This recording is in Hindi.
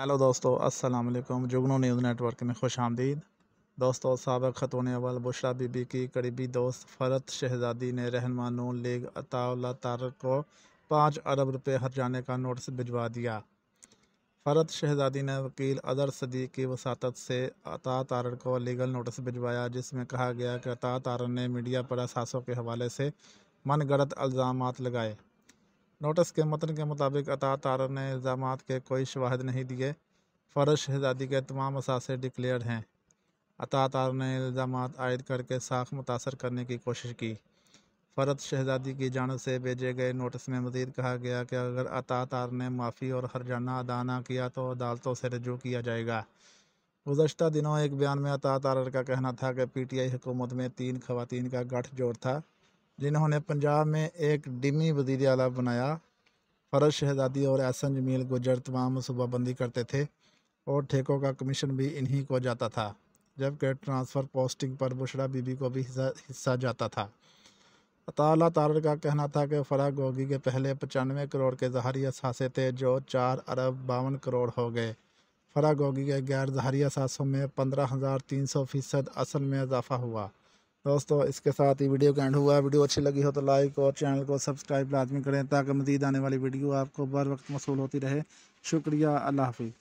हेलो दोस्तों अस्सलाम वालेकुम जुगनू न्यूज़ नेटवर्क में खुश आमदीद दोस्तों सबक खतौने अवल बुशरा बीबी की करीबी दोस्त फरत शहजादी ने रहनमा लीग अताउल्ला तारक को पाँच अरब रुपये हर जाने का नोटिस भिजवा दिया फरत शहजादी ने वकील अदर सदी की वसात से अता तारक को लीगल नोटिस भिजवाया जिसमें कहा गया कि अता तारड़ ने मीडिया पर असासों के हवाले से मन गलत अल्ज़ाम लगाए नोटिस के मतन के मुताबिक अता तारा ने इल्ज़ाम के कोई शवाहद नहीं दिए फ़र्ज शहजादी के तमाम असासे डिक्लेयर हैं अता तारा ने इल्ज़ाम आयद करके साख मुतासर करने की कोशिश की फ़रत शहजादी की जानब से भेजे गए नोटिस में मज़ीद कहा गया कि अगर अता तार ने माफ़ी और हरजाना अदा ना किया तो अदालतों से रजू किया जाएगा गुजशत दिनों एक बयान में अता तार का कहना था कि पी टी आई हुकूमत में तीन खवतान का गठजोड़ था जिन्होंने पंजाब में एक डिमी वजीर अला बनाया फरज शहजादी और एहसन जमील गुजर तमाम सूबाबंदी करते थे और ठेकों का कमीशन भी इन्हीं को जाता था जबकि ट्रांसफ़र पोस्टिंग पर बुशरा बीबी को भी हिस्सा हिस्सा जाता था अताला तारर का कहना था कि फरा गोगी के पहले पचानवे करोड़ के जहरी असासे थे जो चार अरब बावन करोड़ हो गए फरा गोगी के गैर जहरी असासों में पंद्रह हज़ार तीन सौ फ़ीसद असल में इजाफा हुआ दोस्तों इसके साथ ही वीडियो का एंड हुआ वीडियो अच्छी लगी हो तो लाइक और चैनल को सब्सक्राइब लाजमी करें ताकि मजीद आने वाली वीडियो आपको बर वक्त मसूल होती रहे शुक्रिया अल्लाह हाफिज़